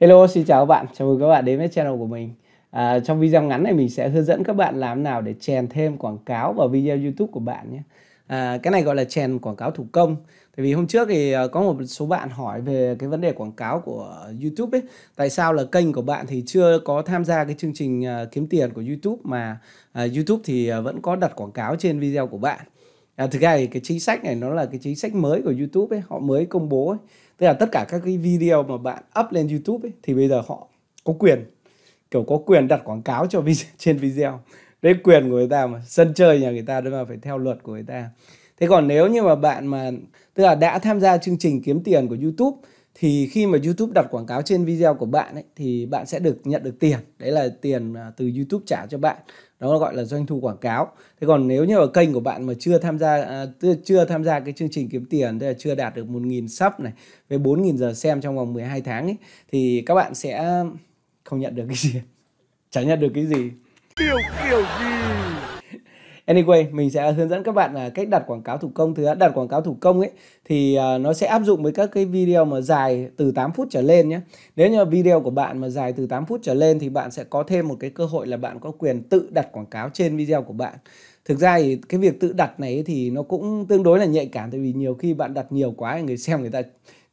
Hello, xin chào các bạn. Chào mừng các bạn đến với channel của mình. À, trong video ngắn này mình sẽ hướng dẫn các bạn làm nào để chèn thêm quảng cáo vào video YouTube của bạn nhé. À, cái này gọi là chèn quảng cáo thủ công. Tại vì hôm trước thì à, có một số bạn hỏi về cái vấn đề quảng cáo của YouTube ấy. Tại sao là kênh của bạn thì chưa có tham gia cái chương trình à, kiếm tiền của YouTube mà à, YouTube thì vẫn có đặt quảng cáo trên video của bạn à, thực ra thì cái chính sách này nó là cái chính sách mới của YouTube ấy họ mới công bố ấy tức là tất cả các cái video mà bạn up lên YouTube ấy thì bây giờ họ có quyền kiểu có quyền đặt quảng cáo cho video, trên video đấy quyền của người ta mà sân chơi nhà người ta đấy mà phải theo luật của người ta thế còn nếu như mà bạn mà tức là đã tham gia chương trình kiếm tiền của YouTube thì khi mà YouTube đặt quảng cáo trên video của bạn ấy thì bạn sẽ được nhận được tiền đấy là tiền à, từ YouTube trả cho bạn đó gọi là doanh thu quảng cáo thế còn nếu như ở kênh của bạn mà chưa tham gia à, chưa tham gia cái chương trình kiếm tiền tức là chưa đạt được 1.000 sub này với 4.000 giờ xem trong vòng 12 tháng ấy, thì các bạn sẽ không nhận được cái gì chẳng nhận được cái gì kiểu kiểu gì Anyway, mình sẽ hướng dẫn các bạn là cách đặt quảng cáo thủ công. Thì đặt quảng cáo thủ công ấy thì à, nó sẽ áp dụng với các cái video mà dài từ 8 phút trở lên nhé. Nếu như video của bạn mà dài từ 8 phút trở lên thì bạn sẽ có thêm một cái cơ hội là bạn có quyền tự đặt quảng cáo trên video của bạn thực ra thì cái việc tự đặt này thì nó cũng tương đối là nhạy cảm tại vì nhiều khi bạn đặt nhiều quá người xem người ta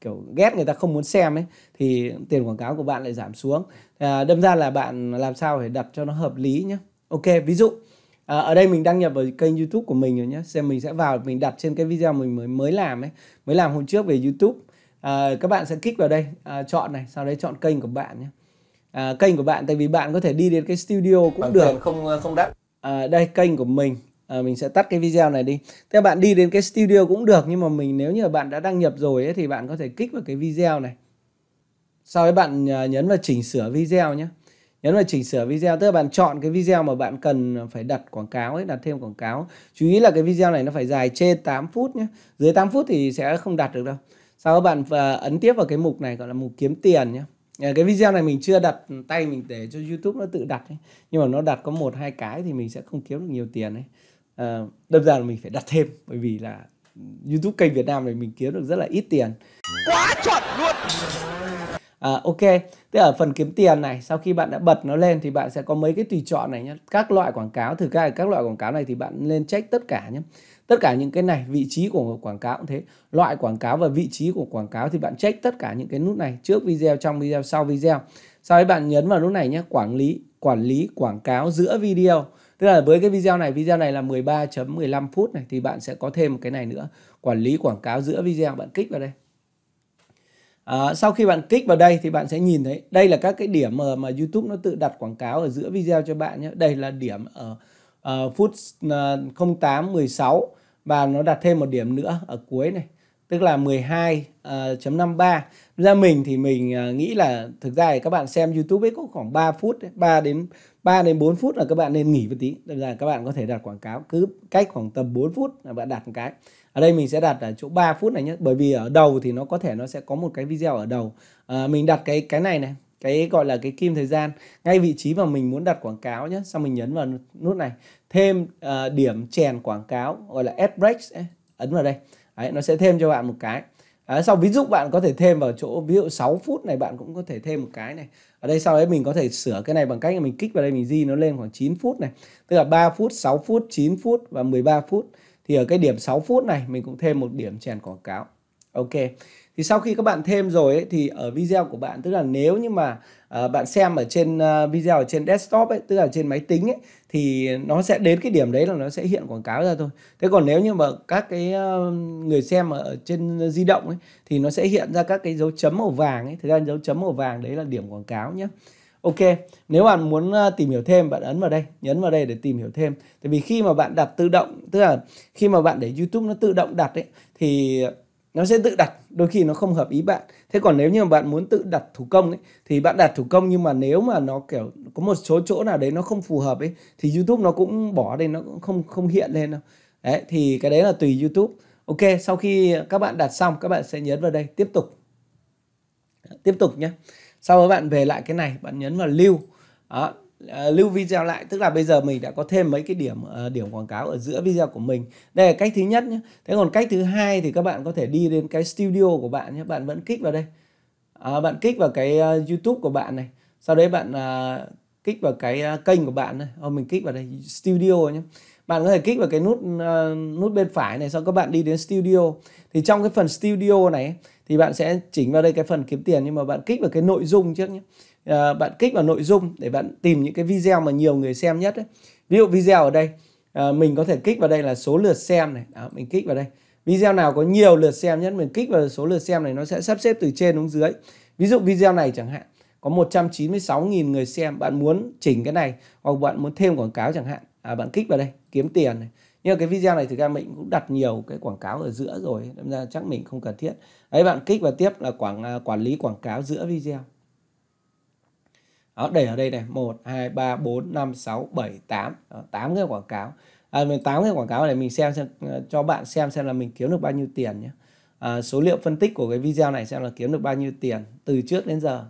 kiểu ghét người ta không muốn xem ấy thì tiền quảng cáo của bạn lại giảm xuống à, đâm ra là bạn làm sao để đặt cho nó hợp lý nhé ok ví dụ à, ở đây mình đăng nhập vào kênh youtube của mình rồi nhé xem mình sẽ vào mình đặt trên cái video mình mới mới làm ấy mới làm hôm trước về youtube à, các bạn sẽ kích vào đây à, chọn này sau đấy chọn kênh của bạn nhé à, kênh của bạn tại vì bạn có thể đi đến cái studio cũng Bằng được không không đắt à, đây kênh của mình à, mình sẽ tắt cái video này đi thế bạn đi đến cái studio cũng được nhưng mà mình nếu như bạn đã đăng nhập rồi ấy, thì bạn có thể kích vào cái video này sau đấy bạn nhấn vào chỉnh sửa video nhé nhấn vào chỉnh sửa video tức là bạn chọn cái video mà bạn cần phải đặt quảng cáo ấy đặt thêm quảng cáo chú ý là cái video này nó phải dài trên 8 phút nhé dưới 8 phút thì sẽ không đặt được đâu sau đó bạn à, ấn tiếp vào cái mục này gọi là mục kiếm tiền nhé à, cái video này mình chưa đặt tay mình để cho YouTube nó tự đặt ấy. nhưng mà nó đặt có một hai cái thì mình sẽ không kiếm được nhiều tiền đấy. đơn giản là mình phải đặt thêm bởi vì là YouTube kênh Việt Nam này mình kiếm được rất là ít tiền quá chuẩn luôn à, ok tức ở phần kiếm tiền này sau khi bạn đã bật nó lên thì bạn sẽ có mấy cái tùy chọn này nhé các loại quảng cáo thử các các loại quảng cáo này thì bạn lên check tất cả nhé tất cả những cái này vị trí của quảng cáo cũng thế loại quảng cáo và vị trí của quảng cáo thì bạn check tất cả những cái nút này trước video trong video sau video sau đấy bạn nhấn vào nút này nhé quản lý quản lý quảng cáo giữa video tức là với cái video này video này là 13.15 phút này thì bạn sẽ có thêm một cái này nữa quản lý quảng cáo giữa video bạn kích vào đây À, sau khi bạn kích vào đây thì bạn sẽ nhìn thấy đây là các cái điểm mà, mà YouTube nó tự đặt quảng cáo ở giữa video cho bạn nhé. Đây là điểm ở uh, phút uh, 08 16 và nó đặt thêm một điểm nữa ở cuối này tức là 12.53 uh, ờ, ra mình thì mình uh, nghĩ là thực ra thì các bạn xem YouTube ấy có khoảng 3 phút đấy, 3 đến 3 đến 4 phút là các bạn nên nghỉ một tí tức là các bạn có thể đặt quảng cáo cứ cách khoảng tầm 4 phút là bạn đặt một cái ở đây mình sẽ đặt ở chỗ 3 phút này nhé bởi vì ở đầu thì nó có thể nó sẽ có một cái video ở đầu à, mình đặt cái cái này này cái gọi là cái kim thời gian ngay vị trí mà mình muốn đặt quảng cáo nhé xong mình nhấn vào nút này thêm uh, điểm chèn quảng cáo gọi là ad break ấn vào đây Đấy, nó sẽ thêm cho bạn một cái À, sau ví dụ bạn có thể thêm vào chỗ ví dụ 6 phút này bạn cũng có thể thêm một cái này. Ở đây sau đấy mình có thể sửa cái này bằng cách là mình kích vào đây mình di nó lên khoảng 9 phút này. Tức là 3 phút, 6 phút, 9 phút và 13 phút thì ở cái điểm 6 phút này mình cũng thêm một điểm chèn quảng cáo ok thì sau khi các bạn thêm rồi ấy, thì ở video của bạn tức là nếu như mà uh, bạn xem ở trên uh, video ở trên desktop ấy tức là trên máy tính ấy thì nó sẽ đến cái điểm đấy là nó sẽ hiện quảng cáo ra thôi thế còn nếu như mà các cái uh, người xem ở trên di động ấy thì nó sẽ hiện ra các cái dấu chấm màu vàng ấy thực ra dấu chấm màu vàng đấy là điểm quảng cáo nhé Ok, nếu bạn muốn ờ, tìm hiểu thêm bạn ấn vào đây, nhấn vào đây để tìm hiểu thêm. Tại vì khi mà bạn đặt tự động, tức là khi mà bạn để YouTube nó tự động đặt ấy thì nó sẽ tự đặt, đôi khi nó không hợp ý bạn. Thế còn nếu như mà bạn muốn tự đặt thủ công ấy thì bạn đặt thủ công nhưng mà nếu mà nó kiểu có một số chỗ nào đấy nó không phù hợp ấy thì YouTube nó cũng bỏ đây nó cũng không không hiện lên đâu. Đấy thì cái đấy là tùy YouTube. Ok, sau khi các bạn đặt xong các bạn sẽ nhấn vào đây tiếp tục. Tiếp tục nhé sau đó bạn về lại cái này bạn nhấn vào lưu đó, ờ, lưu video lại tức là bây giờ mình đã có thêm mấy cái điểm ờ, điểm quảng cáo ở giữa video của mình đây là cách thứ nhất nhé thế còn cách thứ hai thì các bạn có thể đi đến cái studio của bạn nhé bạn vẫn kích vào đây à, bạn kích vào cái youtube của bạn này sau đấy bạn à, kích vào cái kênh của bạn này à, mình kích vào đây studio nhé bạn có thể kích vào cái nút uh, nút bên phải này sau các bạn đi đến studio thì trong cái phần studio này thì bạn sẽ chỉnh vào đây cái phần kiếm tiền nhưng mà bạn kích vào cái nội dung trước nhé uh, bạn kích vào nội dung để bạn tìm những cái video mà nhiều người xem nhất ấy. ví dụ video ở đây uh, mình có thể kích vào đây là số lượt xem này Đó, mình kích vào đây video nào có nhiều lượt xem nhất mình kích vào số lượt xem này nó sẽ sắp xếp từ trên xuống dưới ví dụ video này chẳng hạn có 196.000 người xem bạn muốn chỉnh cái này hoặc bạn muốn thêm quảng cáo chẳng hạn à, bạn kích vào đây kiếm tiền này nhưng mà cái video này thực ra mình cũng đặt nhiều cái quảng cáo ở giữa rồi Nên ra chắc mình không cần thiết đấy bạn kích vào tiếp là quảng à, quản lý quảng cáo giữa video đó, để ở đây này 1, 2, 3, 4, 5, 6, 7, 8 đó, 8 cái quảng cáo à, mình 8 cái quảng cáo này mình xem, xem à, cho bạn xem xem là mình kiếm được bao nhiêu tiền nhé à, số liệu phân tích của cái video này xem là kiếm được bao nhiêu tiền từ trước đến giờ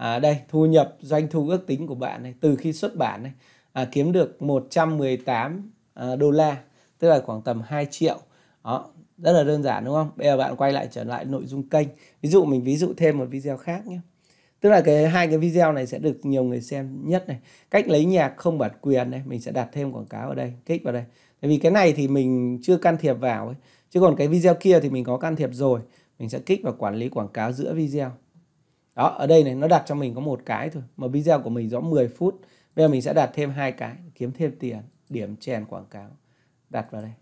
à, đây thu nhập doanh thu ước tính của bạn này từ khi xuất bản này à, kiếm được 118 à, đô la tức là khoảng tầm 2 triệu đó rất là đơn giản đúng không bây giờ bạn quay lại trở lại nội dung kênh ví dụ mình ví dụ thêm một video khác nhé tức là cái hai cái video này sẽ được nhiều người xem nhất này cách lấy nhạc không bản quyền này mình sẽ đặt thêm quảng cáo ở đây kích vào đây tại vì cái này thì mình chưa can thiệp vào ấy chứ còn cái video kia thì mình có can thiệp rồi mình sẽ kích vào quản lý quảng cáo giữa video đó ở đây này nó đặt cho mình có một cái thôi mà video của mình rõ 10 phút bây giờ mình sẽ đặt thêm hai cái kiếm thêm tiền điểm chèn quảng cáo đặt vào đây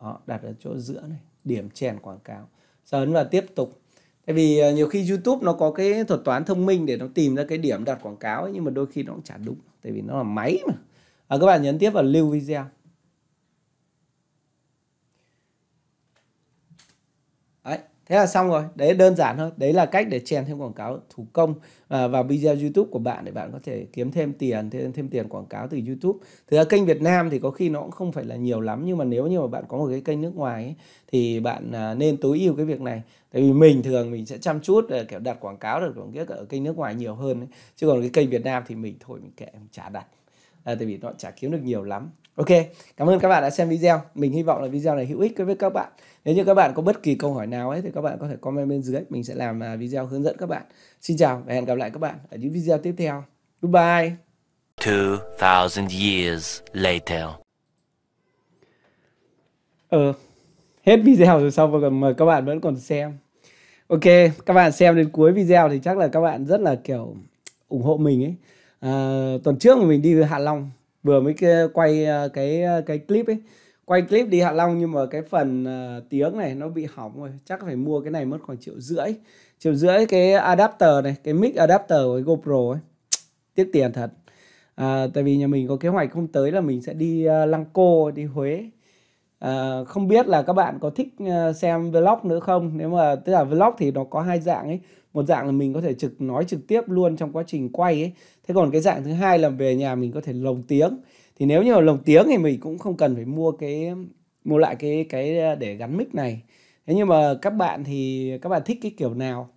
đó, đặt ở chỗ giữa này điểm chèn quảng cáo giờ ấn vào tiếp tục tại vì ờ, nhiều khi YouTube nó có cái thuật toán thông minh để nó tìm ra cái điểm đặt quảng cáo ấy, nhưng mà đôi khi nó cũng chả đúng tại vì nó là máy mà à, các bạn nhấn tiếp vào lưu video thế là xong rồi đấy đơn giản thôi đấy là cách để chèn thêm quảng cáo thủ công à, vào video youtube của bạn để bạn có thể kiếm thêm tiền thêm, thêm tiền quảng cáo từ youtube thực ra kênh việt nam thì có khi nó cũng không phải là nhiều lắm nhưng mà nếu như mà bạn có một cái kênh nước ngoài ấy, thì bạn à, nên tối ưu cái việc này tại vì mình thường mình sẽ chăm chút để kiểu đặt quảng cáo được quảng cáo ở kênh nước ngoài nhiều hơn ấy. chứ còn cái kênh việt nam thì mình thôi mình kệ mình chả đặt à, tại vì nó chả kiếm được nhiều lắm ok cảm ơn các bạn đã xem video mình hy vọng là video này hữu ích với các bạn nếu như các bạn có bất kỳ câu hỏi nào ấy thì các bạn có thể comment bên dưới mình sẽ làm à, video hướng dẫn các bạn xin chào và hẹn gặp lại các bạn ở những video tiếp theo goodbye 2000 years later ờ hết video rồi sau rồi mời các bạn vẫn còn xem ok các bạn xem đến cuối video thì chắc là các bạn rất là kiểu ủng hộ mình ấy Ờ, tuần trước mình đi hạ long vừa mới quay ờ, cái ờ, cái clip ấy quay clip đi hạ long nhưng mà cái phần uh, tiếng này nó bị hỏng rồi chắc phải mua cái này mất khoảng triệu rưỡi triệu rưỡi cái adapter này cái mic adapter của cái gopro ấy tiếc tiền thật à, tại vì nhà mình có kế hoạch không tới là mình sẽ đi uh, lăng cô đi huế À, không biết là các bạn có thích ờ, xem vlog nữa không nếu mà tức là vlog thì nó có hai dạng ấy một dạng là mình có thể trực nói trực tiếp luôn trong quá trình quay ấy thế còn cái dạng thứ hai là về nhà mình có thể lồng tiếng thì nếu như mà lồng tiếng thì mình cũng không cần phải mua cái mua lại cái cái ờ, để gắn mic này thế nhưng mà các bạn thì các bạn thích cái kiểu nào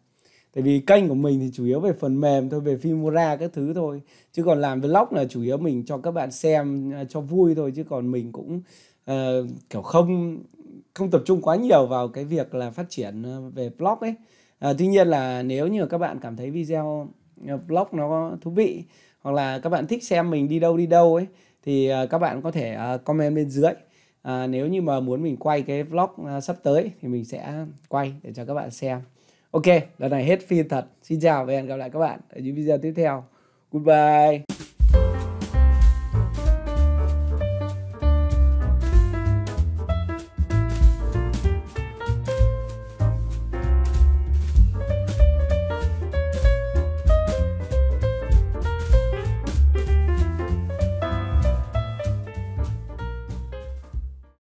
tại vì kênh của mình thì chủ yếu về phần mềm thôi về Filmora các thứ thôi chứ còn làm vlog là chủ yếu mình cho các bạn xem cho vui thôi chứ còn mình cũng ờ, kiểu không không tập trung quá nhiều vào cái việc là phát triển ờ, về blog ấy. À, tuy nhiên là nếu như các bạn cảm thấy video ờ, blog nó thú vị hoặc là các bạn thích xem mình đi đâu đi đâu ấy thì các bạn có thể comment bên dưới. À, nếu như mà muốn mình quay cái vlog sắp tới thì mình sẽ quay để cho các bạn xem. Ok, lần này hết phim thật. Xin chào và hẹn gặp lại các bạn ở những video tiếp theo. Goodbye.